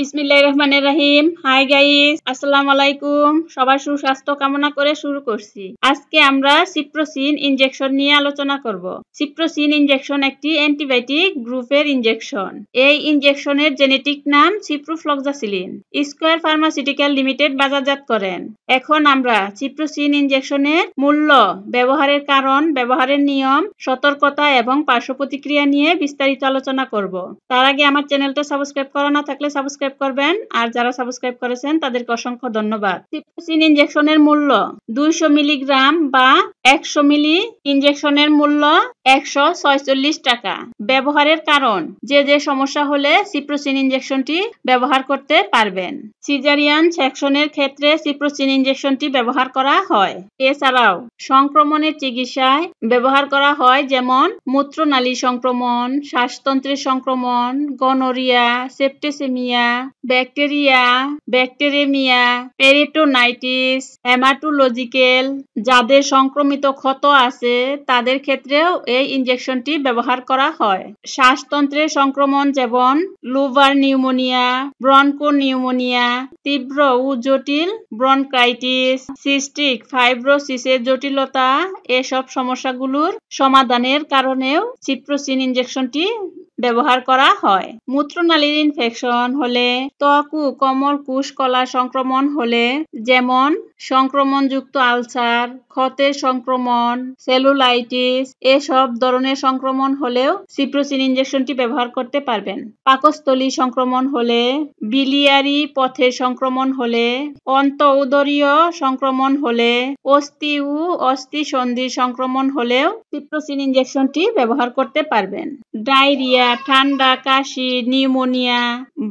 বিসমিল্লাহ রহমানের রহিম hi guys আসসালাম আলাইকুম সবার সুস্বাস্থ্য কামনা করে শুরু করছি আজকে আমরা সিপ্রোসিন ইনজেকশন নিয়ে আলোচনা করব সিপ্রোসিন ইনজেকশন একটি অ্যান্টিবায়োটিক গ্রুপের ইনজেকশন এই ইনজেকশনের জেনেটিক নাম সিপ্রোফ্লক্সাসিলিন স্কয়ার ফার্মাসিউটিক্যাল লিমিটেড বাজারজাত করেন এখন আমরা সিপ্রোসিন ইনজেকশনের মূল্য ব্যবহারের কারণ ব্যবহারের নিয়ম সতর্কতা এবং পার্শ্ব প্রতিক্রিয়া নিয়ে বিস্তারিত আলোচনা করব তার আগে আমার চ্যানেলটা সাবস্ক্রাইব করা না থাকলে সাবস্ক্রাইব সাবস্ক্রাইব করবেন আর যারা সাবস্ক্রাইব করেছেন তাদেরকে অসংখ্য ধন্যবাদ সিপ্রোসিন ইনজেকশনের মূল্য দুইশো মিলিগ্রাম বা একশো মিলি ইনজেকশনের মূল্য একশো ছয়চল্লিশ টাকা ব্যবহারের কারণ যে যে সমস্যা হলে সিপ্রোসিন ইনজেকশনটি ব্যবহার করতে পারবেন সিজারিয়ান সেকশনের ক্ষেত্রে সিপ্রোসিন ইনজেকশনটি ব্যবহার করা হয় এছাড়াও সংক্রমণের চিকিৎসায় ব্যবহার করা হয় যেমন মূত্রনালী সংক্রমণ শ্বাসতন্ত্রের সংক্রমণ gonorrhoea septicaemia bacteria bacteraemia peritonitis haematological যাদের সংক্রমিত ক্ষত আছে তাদের ক্ষেত্রেও এই ইনজেকশনটি ব্যবহার করা হয় শ্বাসতন্ত্রের সংক্রমণ যেমন লুভার নিউমোনিয়া ব্রনকো নিউমোনিয়া তীব্র ও জটিল ব্রনকাইটিস সিস্টিক ফাইব্রোসিসের জটিলতা এসব সমস্যাগুলোর সমাধানের কারণেও সিপ্রোসিন ইনজেকশনটি ব্যবহার করা হয় মূত্রনালীর ইনফেকশন হলে ত্বক ও কোমর কুশ কলা সংক্রমণ হলে যেমন সংক্রমণযুক্ত আলসার ক্ষতের সংক্রমণ সেলুলাইটিস এসব ধরনের সংক্রমণ হলেও সিপ্রোসিন ইঞ্জেকশনটি ব্যবহার করতে পারবেন পাকস্থলী সংক্রমণ হলে বিলিয়ারি পথের সংক্রমণ হলে অন্ত উদরীয় সংক্রমণ হলে অস্থি ও অস্থি সন্ধির সংক্রমণ হলেও সিপ্রোসিন ইঞ্জেকশনটি ব্যবহার করতে পারবেন ডায়রিয়া ঠান্ডা কাশি নিউমোনিয়া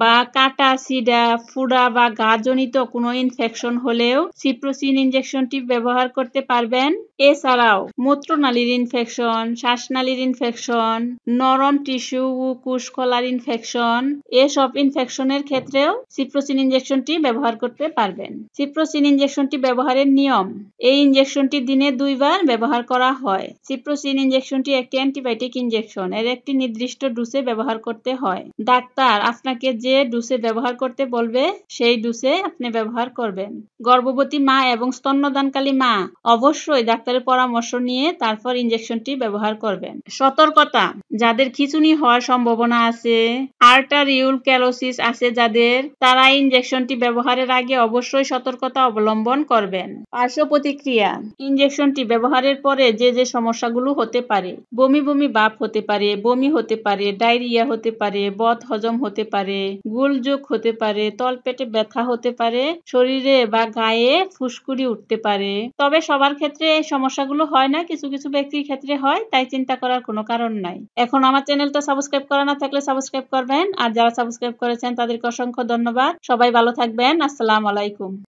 বা কাটা সিডা ফুড়া বা জনিত কোনো ইনফেকশন হলেও সিপ্রোসিন ইনজেকশনটি ব্যবহার করতে পারবেন এছাড়াও মূত্রনালীর ইনফেকশন শ্বাসনালীর ইনফেকশন নরম টিস্যু ও কুশকলার ইনফেকশন এসব ইনফেকশনের ক্ষেত্রেও সিপ্রোসিন ইনজেকশনটি ব্যবহার করতে পারবেন সিপ্রোসিন ইনজেকশনটি ব্যবহারের নিয়ম এই ইনজেকশনটি দিনে দুইবার ব্যবহার করা হয় সিপ্রোসিন ইনজেকশনটি একটি অ্যান্টিবায়োটিক ইনজেকশন এর একটি নির্দিষ্ট ডোজে ব্যবহার করতে হয় ডাক্তার আপনাকে যে ডুসে ব্যবহার করতে বলবে সেই ডুসে আপনি ব্যবহার করবেন গর্ভবতী মা এবং স্তন্যদানকালী মা অবশ্যই ডাক্তারের পরামর্শ নিয়ে তারপর ইঞ্জেকশনটি ব্যবহার করবেন সতর্কতা যাদের খিচুনি হওয়ার সম্ভাবনা আছে আর্টারিউল ক্যালোসিস আছে যাদের তারা ইঞ্জেকশনটি ব্যবহারের আগে অবশ্যই সতর্কতা অবলম্বন করবেন পার্শ্ব প্রতিক্রিয়া ইঞ্জেকশনটি ব্যবহারের পরে যে যে সমস্যাগুলো হতে পারে বমি বমি বাপ হতে পারে বমি হতে পারে ডায়রিয়া হতে পারে বদ হজম হতে পারে গোলযোগ হতে পারে তলপেটে ব্যথা হতে পারে শরীরে বা গায়ে ফুসকুড়ি উঠতে পারে তবে সবার ক্ষেত্রে এই সমস্যাগুলো হয় না কিছু কিছু ব্যক্তির ক্ষেত্রে হয় তাই চিন্তা করার কোনো কারণ নাই এখন আমার চ্যানেলটা সাবস্ক্রাইব করা না থাকলে সাবস্ক্রাইব করবেন আর যারা সাবস্ক্রাইব করেছেন তাদেরকে অসংখ্য ধন্যবাদ সবাই ভালো থাকবেন আসসালাম আলাইকুম